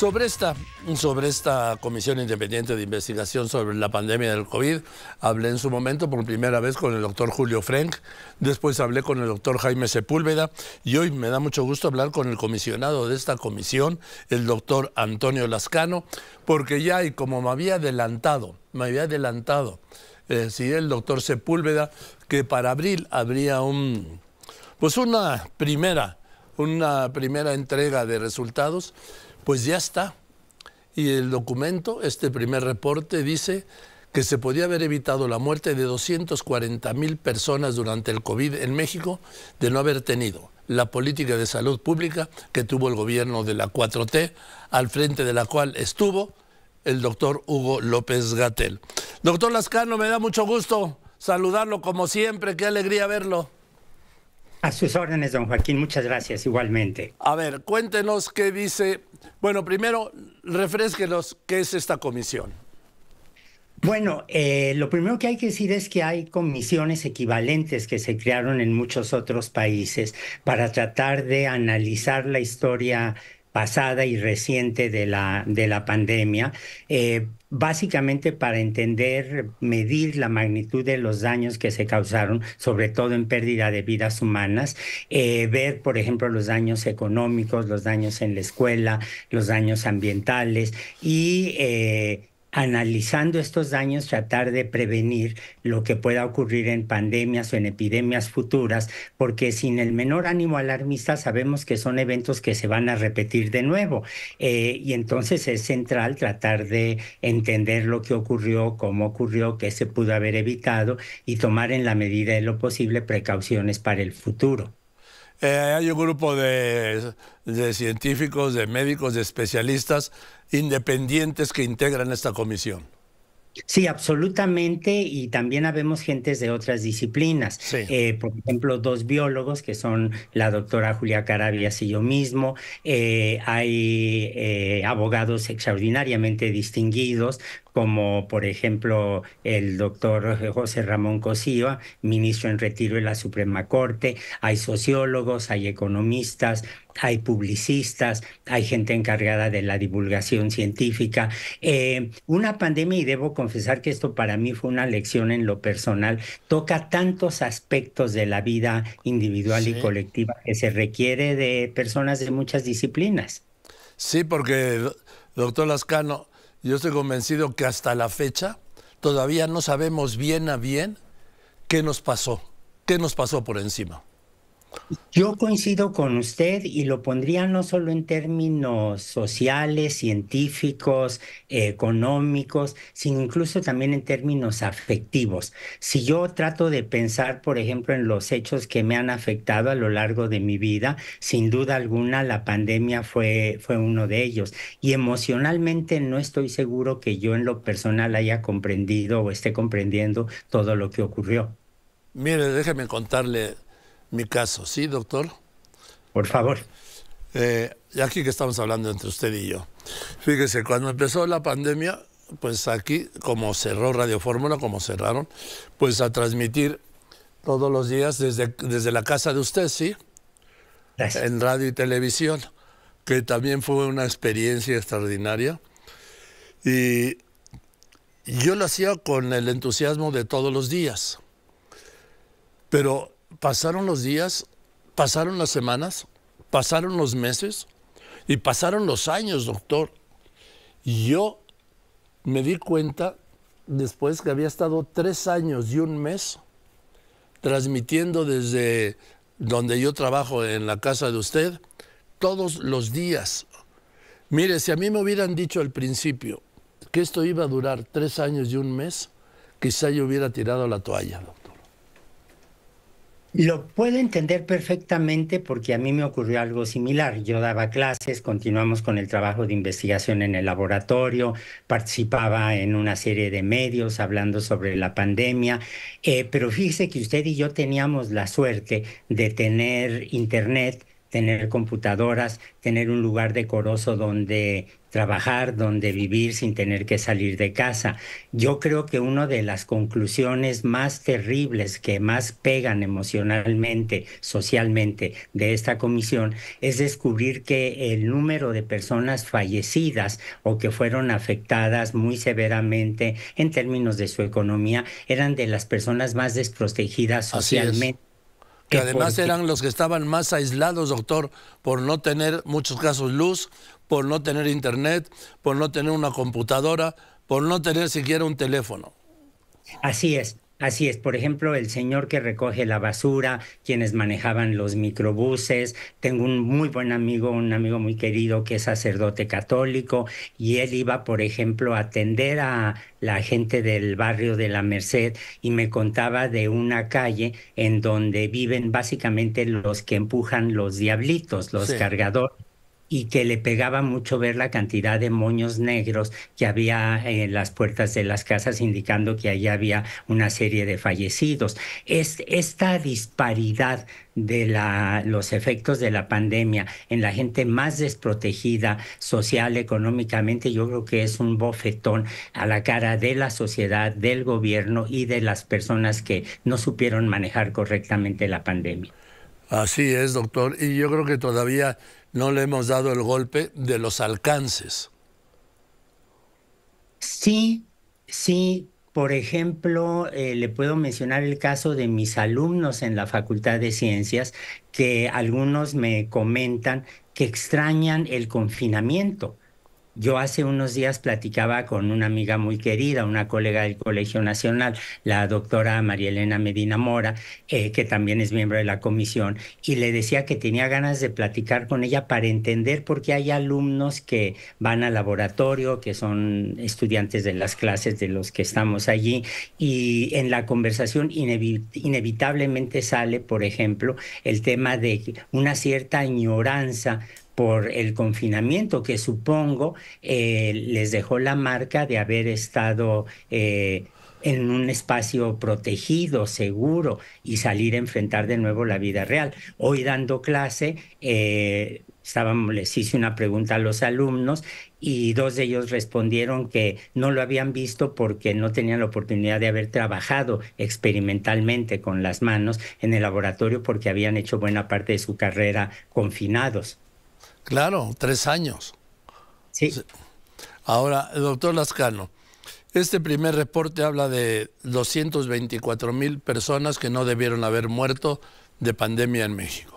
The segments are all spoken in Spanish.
Sobre esta, sobre esta Comisión Independiente de Investigación sobre la pandemia del COVID, hablé en su momento por primera vez con el doctor Julio Frank, después hablé con el doctor Jaime Sepúlveda y hoy me da mucho gusto hablar con el comisionado de esta comisión, el doctor Antonio Lascano, porque ya, y como me había adelantado, me había adelantado, eh, el doctor Sepúlveda, que para abril habría un, pues una primera, una primera entrega de resultados pues ya está. Y el documento, este primer reporte, dice que se podía haber evitado la muerte de 240 mil personas durante el COVID en México de no haber tenido la política de salud pública que tuvo el gobierno de la 4T, al frente de la cual estuvo el doctor Hugo López Gatel. Doctor Lascano, me da mucho gusto saludarlo como siempre, qué alegría verlo. A sus órdenes, don Joaquín, muchas gracias igualmente. A ver, cuéntenos qué dice bueno, primero, refresquenos qué es esta comisión. Bueno, eh, lo primero que hay que decir es que hay comisiones equivalentes que se crearon en muchos otros países para tratar de analizar la historia pasada y reciente de la, de la pandemia, eh, básicamente para entender, medir la magnitud de los daños que se causaron, sobre todo en pérdida de vidas humanas, eh, ver, por ejemplo, los daños económicos, los daños en la escuela, los daños ambientales y... Eh, analizando estos daños, tratar de prevenir lo que pueda ocurrir en pandemias o en epidemias futuras, porque sin el menor ánimo alarmista sabemos que son eventos que se van a repetir de nuevo. Eh, y entonces es central tratar de entender lo que ocurrió, cómo ocurrió, qué se pudo haber evitado y tomar en la medida de lo posible precauciones para el futuro. Eh, hay un grupo de, científicos, de médicos, de especialistas independientes que integran esta comisión. Sí, absolutamente, y también habemos gentes de otras disciplinas. Eh, por ejemplo, dos biólogos que son la doctora Julia Carabias y yo mismo. Eh, hay abogados extraordinariamente distinguidos como por ejemplo el doctor José Ramón Cosío, ministro en retiro de la Suprema Corte, hay sociólogos, hay economistas, hay publicistas, hay gente encargada de la divulgación científica. Eh, una pandemia, y debo confesar que esto para mí fue una lección en lo personal, toca tantos aspectos de la vida individual y colectiva que se requiere de personas de muchas disciplinas. Sí, porque, doctor Lascano, yo estoy convencido que hasta la fecha todavía no sabemos bien a bien qué nos pasó, qué nos pasó por encima. Yo coincido con usted y lo pondría no solo en términos sociales, científicos, económicos, sino incluso también en términos afectivos. Si yo trato de pensar, por ejemplo, en los hechos que me han afectado a lo largo de mi vida, sin duda alguna la pandemia fue, fue uno de ellos. Y emocionalmente no estoy seguro que yo en lo personal haya comprendido o esté comprendiendo todo lo que ocurrió. Mire, déjeme contarle mi caso, ¿sí, doctor? Por favor. Eh, y aquí que estamos hablando entre usted y yo. Fíjese, cuando empezó la pandemia, pues aquí, como cerró Radio Fórmula, como cerraron, pues a transmitir todos los días desde, desde la casa de usted, ¿sí? En radio y televisión, que también fue una experiencia extraordinaria. Y yo lo hacía con el entusiasmo de todos los días. Pero pasaron los días, pasaron las semanas, pasaron los meses y pasaron los años, doctor. Y yo me di cuenta después que había estado tres años y un mes transmitiendo desde donde yo trabajo en la casa de usted todos los días. Mire, si a mí me hubieran dicho al principio que esto iba a durar tres años y un mes, quizá yo hubiera tirado la toalla. Lo puedo entender perfectamente porque a mí me ocurrió algo similar. Yo daba clases, continuamos con el trabajo de investigación en el laboratorio, participaba en una serie de medios hablando sobre la pandemia, eh, pero fíjese que usted y yo teníamos la suerte de tener internet tener computadoras, tener un lugar decoroso donde trabajar, donde vivir sin tener que salir de casa. Yo creo que una de las conclusiones más terribles que más pegan emocionalmente, socialmente de esta comisión es descubrir que el número de personas fallecidas o que fueron afectadas muy severamente en términos de su economía eran de las personas más desprotegidas socialmente. Que además eran los que estaban más aislados, doctor, por no tener muchos casos luz, por no tener internet, por no tener una computadora, por no tener siquiera un teléfono. Así es. Así es, por ejemplo, el señor que recoge la basura, quienes manejaban los microbuses. Tengo un muy buen amigo, un amigo muy querido que es sacerdote católico y él iba, por ejemplo, a atender a la gente del barrio de la Merced y me contaba de una calle en donde viven básicamente los que empujan los diablitos, los cargadores y que le pegaba mucho ver la cantidad de moños negros que había en las puertas de las casas, indicando que allí había una serie de fallecidos. Es esta disparidad de la, los efectos de la pandemia en la gente más desprotegida social, económicamente, yo creo que es un bofetón a la cara de la sociedad, del gobierno y de las personas que no supieron manejar correctamente la pandemia. Así es, doctor. Y yo creo que todavía no le hemos dado el golpe de los alcances. Sí, sí. Por ejemplo, eh, le puedo mencionar el caso de mis alumnos en la Facultad de Ciencias, que algunos me comentan que extrañan el confinamiento yo hace unos días platicaba con una amiga muy querida, una colega del Colegio Nacional, la doctora María Elena Medina Mora, eh, que también es miembro de la comisión, y le decía que tenía ganas de platicar con ella para entender por qué hay alumnos que van al laboratorio, que son estudiantes de las clases de los que estamos allí, y en la conversación inevitablemente sale, por ejemplo, el tema de una cierta ignorancia por el confinamiento que supongo eh, les dejó la marca de haber estado eh, en un espacio protegido, seguro, y salir a enfrentar de nuevo la vida real. Hoy dando clase, eh, les hice una pregunta a los alumnos y dos de ellos respondieron que no lo habían visto porque no tenían la oportunidad de haber trabajado experimentalmente con las manos en el laboratorio porque habían hecho buena parte de su carrera confinados. Claro, tres años. Sí. Ahora, doctor Lascano, este primer reporte habla de 224 mil personas que no debieron haber muerto de pandemia en México.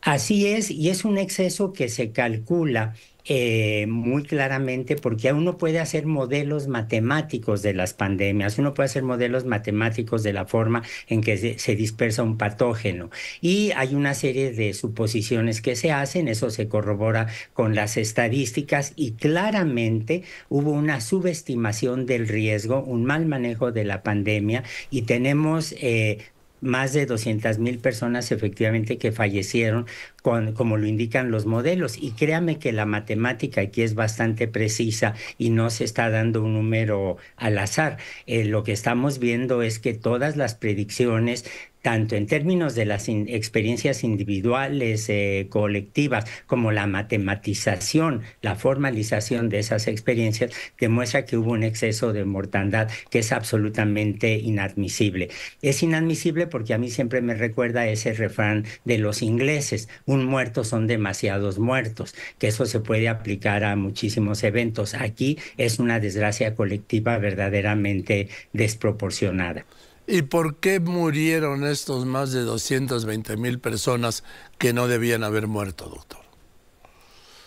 Así es, y es un exceso que se calcula eh, muy claramente porque uno puede hacer modelos matemáticos de las pandemias, uno puede hacer modelos matemáticos de la forma en que se, dispersa un patógeno. Y hay una serie de suposiciones que se hacen, eso se corrobora con las estadísticas y claramente hubo una subestimación del riesgo, un mal manejo de la pandemia y tenemos eh, más de mil personas efectivamente que fallecieron, con, como lo indican los modelos. Y créame que la matemática aquí es bastante precisa y no se está dando un número al azar. Eh, lo que estamos viendo es que todas las predicciones tanto en términos de las experiencias individuales, eh, colectivas, como la matematización, la formalización de esas experiencias, demuestra que hubo un exceso de mortandad que es absolutamente inadmisible. Es inadmisible porque a mí siempre me recuerda ese refrán de los ingleses, un muerto son demasiados muertos, que eso se puede aplicar a muchísimos eventos. Aquí es una desgracia colectiva verdaderamente desproporcionada. ¿Y por qué murieron estos más de 220 mil personas que no debían haber muerto, doctor?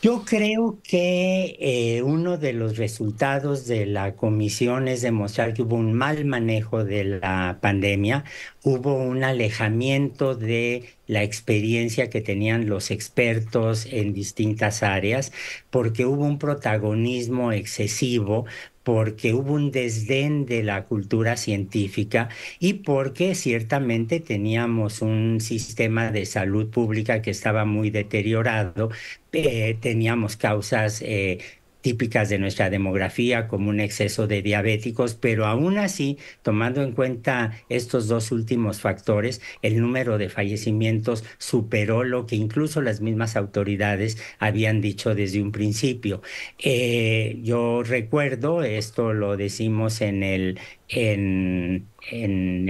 Yo creo que eh, uno de los resultados de la comisión es demostrar que hubo un mal manejo de la pandemia, hubo un alejamiento de la experiencia que tenían los expertos en distintas áreas, porque hubo un protagonismo excesivo, porque hubo un desdén de la cultura científica y porque ciertamente teníamos un sistema de salud pública que estaba muy deteriorado, eh, teníamos causas... Eh, típicas de nuestra demografía, como un exceso de diabéticos, pero aún así, tomando en cuenta estos dos últimos factores, el número de fallecimientos superó lo que incluso las mismas autoridades habían dicho desde un principio. Eh, yo recuerdo, esto lo decimos en el, en, en,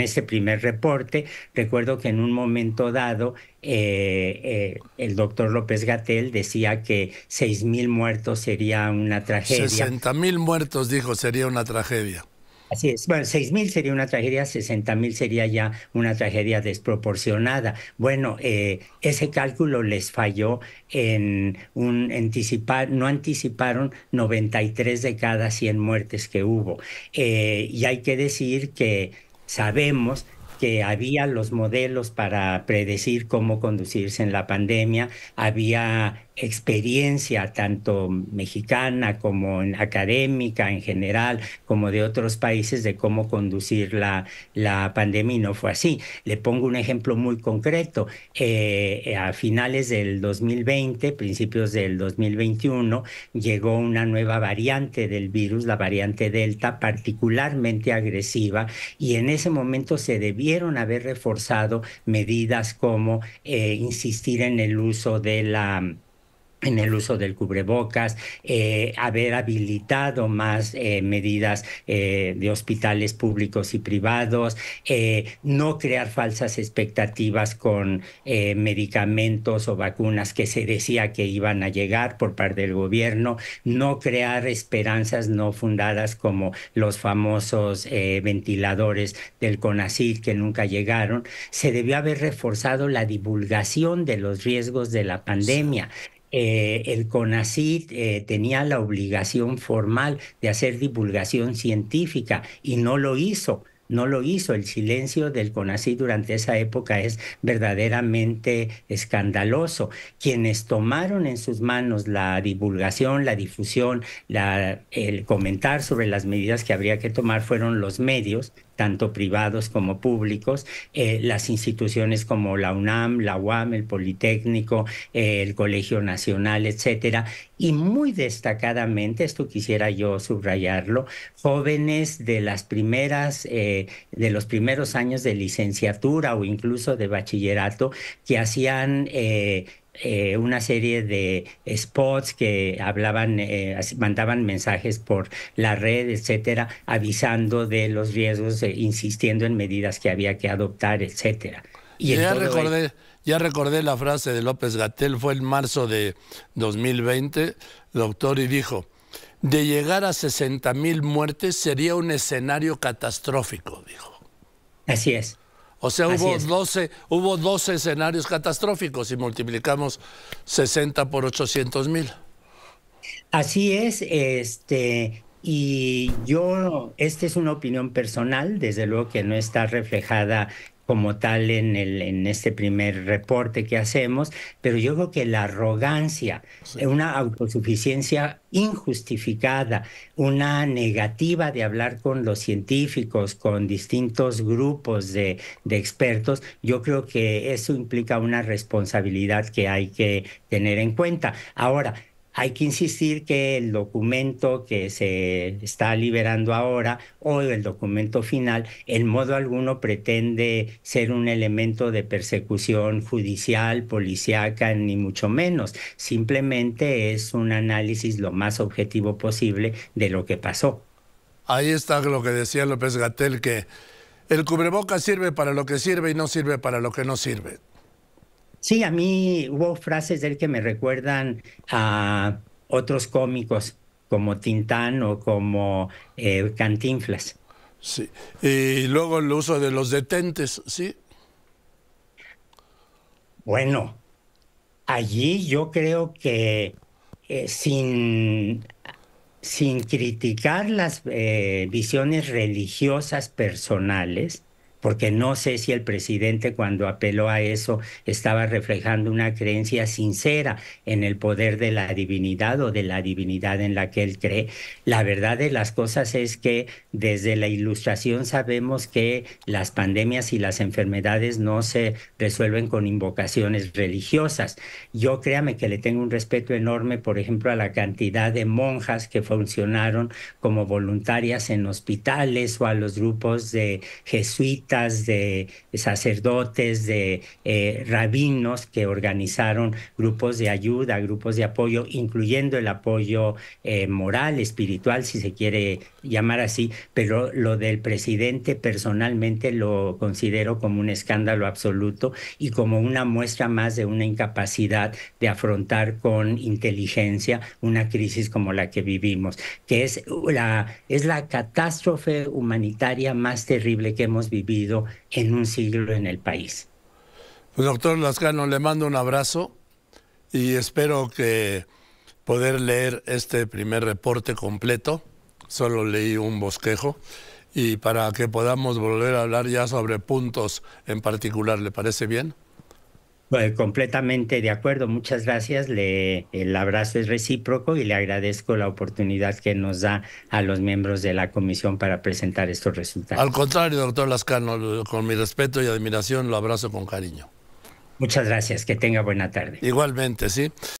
este primer reporte, recuerdo que en un momento dado eh, eh, el doctor López Gatel decía que 6.000 muertos sería una tragedia. 60.000 muertos, dijo, sería una tragedia. Así es. Bueno, 6.000 sería una tragedia, 60.000 sería ya una tragedia desproporcionada. Bueno, eh, ese cálculo les falló en un anticipar, no anticiparon 93 de cada 100 muertes que hubo. Eh, y hay que decir que sabemos que había los modelos para predecir cómo conducirse en la pandemia, había experiencia, tanto mexicana como en académica en general, como de otros países, de cómo conducir la, la pandemia y no fue así. Le pongo un ejemplo muy concreto. Eh, a finales del 2020, principios del 2021, llegó una nueva variante del virus, la variante Delta, particularmente agresiva, y en ese momento se debieron haber reforzado medidas como eh, insistir en el uso de la en el uso del cubrebocas, eh, haber habilitado más eh, medidas eh, de hospitales públicos y privados, no crear falsas expectativas con medicamentos o vacunas que se decía que iban a llegar por parte del gobierno, no crear esperanzas no fundadas como los famosos ventiladores del CONACYT que nunca llegaron. Se debió haber reforzado la divulgación de los riesgos de la pandemia. Eh, el CONACYT eh, tenía la obligación formal de hacer divulgación científica y no lo hizo. No lo hizo. El silencio del CONACYT durante esa época es verdaderamente escandaloso. Quienes tomaron en sus manos la divulgación, la difusión, el comentar sobre las medidas que habría que tomar fueron los medios, tanto privados como públicos, eh, las instituciones como la UNAM, la UAM, el Politécnico, eh, el Colegio Nacional, etcétera, y muy destacadamente, esto quisiera yo subrayarlo, jóvenes de las primeras, eh, de los primeros años de licenciatura o incluso de bachillerato que hacían eh, una serie de spots que hablaban, eh, mandaban mensajes por la red, etcétera, avisando de los riesgos, eh, insistiendo en medidas que había que adoptar, etcétera. ya recordé, ya recordé la frase de López Gatel, fue en marzo de 2020, doctor, y dijo de llegar a 60 mil muertes sería un escenario catastrófico, dijo. Así es. O sea, hubo 12, hubo 12 escenarios catastróficos y multiplicamos 60 por 800 mil. Así es, este, y yo, esta es una opinión personal, desde luego que no está reflejada como tal en, el, en este primer reporte que hacemos, pero yo creo que la arrogancia, una autosuficiencia injustificada, una negativa de hablar con los científicos, con distintos grupos de, de expertos, yo creo que eso implica una responsabilidad que hay que tener en cuenta. Ahora, hay que insistir que el documento que se está liberando ahora o el documento final en modo alguno pretende ser un elemento de persecución judicial, policíaca, ni mucho menos. Simplemente es un análisis lo más objetivo posible de lo que pasó. Ahí está lo que decía López Gatel, que el cubreboca sirve para lo que sirve y no sirve para lo que no sirve. Sí, a mí hubo frases de él que me recuerdan a otros cómicos como Tintán o como eh, Cantinflas. Sí, y luego el uso de los detentes, ¿sí? Bueno, allí yo creo que eh, sin, sin criticar las eh, visiones religiosas personales, porque no sé si el presidente cuando apeló a eso estaba reflejando una creencia sincera en el poder de la divinidad o de la divinidad en la que él cree. La verdad de las cosas es que desde la ilustración sabemos que las pandemias y las enfermedades no se resuelven con invocaciones religiosas. Yo créame que le tengo un respeto enorme, por ejemplo, a la cantidad de monjas que funcionaron como voluntarias en hospitales o a los grupos de jesuitas de sacerdotes, de eh, rabinos que organizaron grupos de ayuda, grupos de apoyo, incluyendo el apoyo eh, moral, espiritual, si se quiere llamar así, pero lo del presidente personalmente lo considero como un escándalo absoluto y como una muestra más de una incapacidad de afrontar con inteligencia una crisis como la que vivimos, que es la, es la catástrofe humanitaria más terrible que hemos vivido en un siglo en el país. Pues, doctor Lascano, le mando un abrazo y espero que poder leer este primer reporte completo. Solo leí un bosquejo y para que podamos volver a hablar ya sobre puntos en particular, ¿le parece bien? Pues, completamente de acuerdo, muchas gracias. Le, el abrazo es recíproco y le agradezco la oportunidad que nos da a los miembros de la comisión para presentar estos resultados. Al contrario, doctor Lascano, con mi respeto y admiración lo abrazo con cariño. Muchas gracias, que tenga buena tarde. Igualmente, sí.